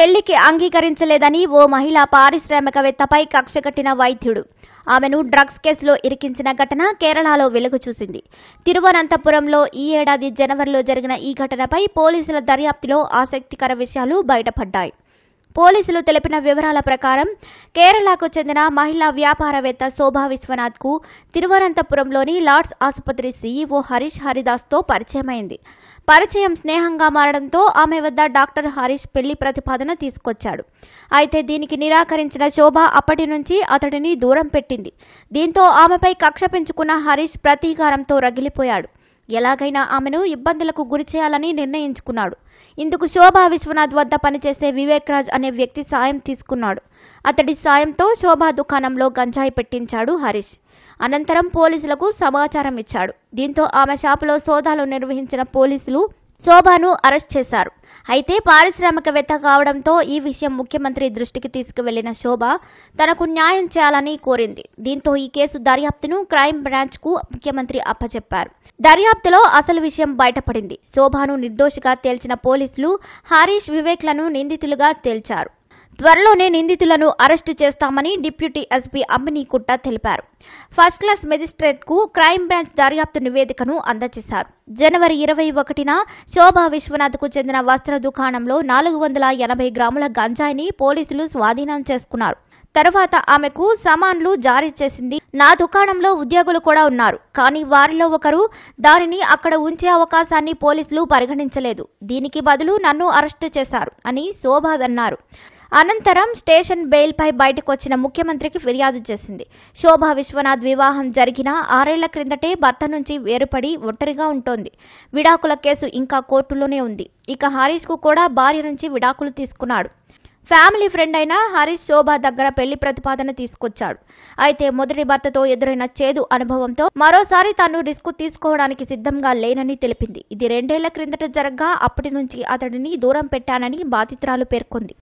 పెళ్లికి అంగీకరించలేదని ఓ మహిళా పారిశ్రామికవేత్తపై కక్ష కట్టిన వైద్యుడు ఆమెను డ్రగ్స్ కేసులో ఇరికించిన ఘటన కేరళలో వెలుగు చూసింది తిరువనంతపురంలో ఈ ఏడాది జనవరిలో జరిగిన ఈ ఘటనపై పోలీసుల దర్యాప్తులో ఆసక్తికర విషయాలు బయటపడ్డాయి పోలీసులు తెలిపిన వివరాల ప్రకారం కేరళకు చెందిన మహిళా వ్యాపారవేత్త శోభా విశ్వనాథ్కు తిరువనంతపురంలోని లార్డ్స్ ఆసుపత్రి సీఈఓ హరీష్ హరిదాస్తో పరిచయమైంది పరిచయం స్నేహంగా మారడంతో ఆమె వద్ద డాక్టర్ హరీష్ పెళ్లి ప్రతిపాదన తీసుకొచ్చాడు అయితే దీనికి నిరాకరించిన శోభ అప్పటి నుంచి అతడిని దూరం పెట్టింది దీంతో ఆమెపై కక్ష పెంచుకున్న హరీష్ ప్రతీకారంతో రగిలిపోయాడు ఎలాగైనా ఆమెను ఇబ్బందులకు గురి చేయాలని నిర్ణయించుకున్నాడు ఇందుకు శోభా విశ్వనాథ్ వద్ద పనిచేసే వివేక్ రాజ్ అనే వ్యక్తి సాయం తీసుకున్నాడు అతడి సాయంతో శోభా దుకాణంలో గంజాయి పెట్టించాడు హరీష్ అనంతరం పోలీసులకు సమాచారం ఇచ్చాడు దీంతో ఆమె షాపులో సోదాలు నిర్వహించిన పోలీసులు శోభాను అరెస్ట్ చేశారు అయితే పారిశ్రామికవేత్త కావడంతో ఈ విషయం ముఖ్యమంత్రి దృష్టికి తీసుకువెళ్లిన శోభ తనకు న్యాయం చేయాలని కోరింది దీంతో ఈ కేసు దర్యాప్తును క్రైమ్ బ్రాంచ్ కు ముఖ్యమంత్రి అప్పచెప్పారు దర్యాప్తులో అసలు విషయం బయటపడింది శోభను నిర్దోషిగా తేల్చిన పోలీసులు హరీష్ వివేక్లను నిందితులుగా తేల్చారు త్వరలోనే నిందితులను అరెస్టు చేస్తామని డిప్యూటీ ఎస్పీ అమ్మిని కుట్ట తెలిపారు ఫస్ట్ క్లాస్ మెజిస్ట్రేట్ కు క్రైమ్ బ్రాంచ్ దర్యాప్తు నివేదికను అందజేశారు జనవరి ఇరవై ఒకటిన శోభా విశ్వనాథ్ కు చెందిన వస్త్ర దుకాణంలో నాలుగు వందల ఎనభై గ్రాముల గంజాయిని పోలీసులు స్వాధీనం చేసుకున్నారు తర్వాత ఆమెకు సమాన్లు జారీ చేసింది నా దుకాణంలో ఉద్యోగులు కూడా ఉన్నారు కానీ వారిలో ఒకరు దానిని అక్కడ ఉంచే అవకాశాన్ని పోలీసులు పరిగణించలేదు దీనికి బదులు నన్ను అరెస్టు చేశారు అని శోభ అన్నారు అనంతరం స్టేషన్ బెయిల్పై బయటకొచ్చిన ముఖ్యమంత్రికి ఫిర్యాదు చేసింది శోభా విశ్వనాథ్ వివాహం జరిగిన ఆరేళ్ల క్రిందటే భర్త నుంచి వేరుపడి ఒంటరిగా ఉంటోంది విడాకుల కేసు ఇంకా కోర్టులోనే ఉంది ఇక హారీష్ కు కూడా భార్య నుంచి విడాకులు తీసుకున్నాడు ఫ్యామిలీ ఫ్రెండ్ అయిన హరీష్ శోభ దగ్గర పెళ్లి ప్రతిపాదన తీసుకొచ్చాడు అయితే మొదటి భర్తతో ఎదురైన చేదు అనుభవంతో మరోసారి తాను రిస్క్ తీసుకోవడానికి సిద్ధంగా లేనని తెలిపింది ఇది రెండేళ్ల క్రిందట జరగ్గా అప్పటి నుంచి అతడిని దూరం పెట్టానని బాధితురాలు పేర్కొంది